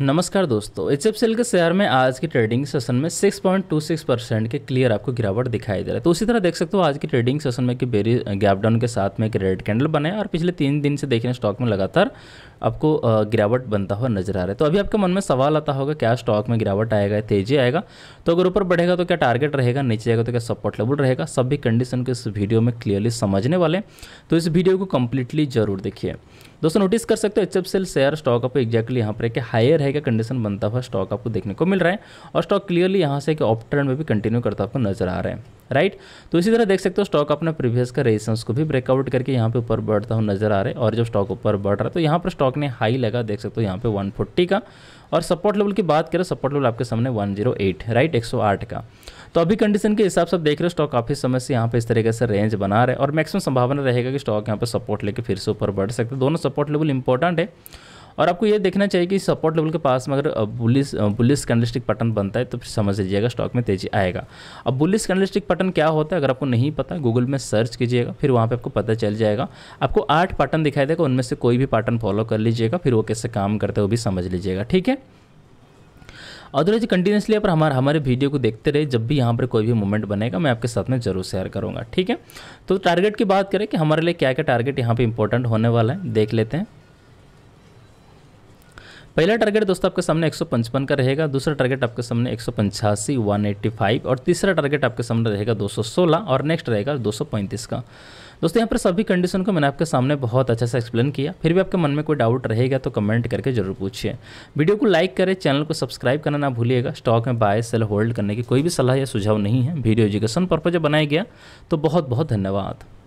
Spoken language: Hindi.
नमस्कार दोस्तों एच सेल के शेयर में आज के ट्रेडिंग सेशन में 6.26 परसेंट के क्लियर आपको गिरावट दिखाई दे रहा है तो उसी तरह देख सकते हो आज के ट्रेडिंग सेशन में कि बेरी गैप डाउन के साथ में एक रेड कैंडल बने और पिछले तीन दिन से देखने स्टॉक में लगातार आपको गिरावट बनता हुआ नजर आ रहा है तो अभी आपके मन में सवाल आता होगा क्या स्टॉक में गिरावट आएगा तेजी आएगा तो अगर ऊपर बढ़ेगा तो क्या टारगेट रहेगा नीचे आएगा तो क्या सपोर्ट लेवल रहेगा सभी कंडीशन को इस वीडियो में क्लियरली समझने वाले तो इस वीडियो को कम्प्लीटली जरूर देखिए दोस्तों नोटिस कर सकते हो एच सेल शेयर स्टॉक आपको एक्जैक्टली यहाँ पर एक हायर है का कंडीशन बनता हुआ स्टॉक आपको देखने को मिल रहा है और स्टॉक क्लियरली यहाँ से एक ऑप में भी कंटिन्यू करता आपको नजर आ रहा है राइट तो इसी तरह देख सकते हो स्टॉक अपने प्रीवियस का रेजिस्टेंस को भी ब्रेकआउट करके यहाँ पे ऊपर बढ़ता हुआ नजर आ रहा है और जब स्टॉक ऊपर बढ़ रहा है तो यहाँ पर स्टॉक ने हाई लगा देख सकते हो यहाँ पे 140 का और सपोर्ट लेवल की बात करें सपोर्ट लेवल आपके सामने 108 राइट 108 का तो अभी कंडीशन के हिसाब से आप देख रहे हो स्टॉक काफ़ी समय से यहाँ पे इस तरीके से रेंज बना रहे और मैक्सिमम संभावना रहेगा कि स्टॉक यहाँ पर सपोर्ट लेके फिर से ऊपर बढ़ सकते दोनों सपोर्ट लेवल इंपॉर्टेंट है और आपको ये देखना चाहिए कि सपोर्ट लेवल के पास में अगर बुलिस बुलिस कैंडलिस्टिक पैटर्न बनता है तो फिर समझ लीजिएगा स्टॉक में तेजी आएगा अब बुलिस कैंडलिस्टिक पैटर्न क्या होता है अगर आपको नहीं पता गूगल में सर्च कीजिएगा फिर वहाँ पर आपको पता चल जाएगा आपको आठ पैटर्न दिखाई देगा उनमें से कोई भी पैटर्न फॉलो कर लीजिएगा फिर वो कैसे काम करते हैं वो भी समझ लीजिएगा ठीक है अदरवाइज कंटिन्यूसली आप हमारे हमारे वीडियो को देखते रहे जब भी यहाँ पर कोई भी मूवमेंट बनेगा मैं आपके साथ में जरूर शेयर करूँगा ठीक है तो टारगेट की बात करें कि हमारे लिए क्या क्या टारगेट यहाँ पर इंपॉर्टेंट होने वाला है देख लेते हैं पहला टारगेट दोस्तों आपके सामने एक का रहेगा दूसरा टारगेट आपके सामने एक सौ और तीसरा टारगेट आपके सामने रहेगा 216 और नेक्स्ट रहेगा 235 का दोस्तों यहाँ पर सभी कंडीशन को मैंने आपके सामने बहुत अच्छा से एक्सप्लेन किया फिर भी आपके मन में कोई डाउट रहेगा तो कमेंट करके जरूर पूछिए वीडियो को लाइक करें चैनल को सब्सक्राइब करना ना भूलिएगा स्टॉक में बाय सेल होल्ड करने की कोई भी सलाह या सुझाव नहीं है वीडियो एजुकेशन पर्पज बनाया गया तो बहुत बहुत धन्यवाद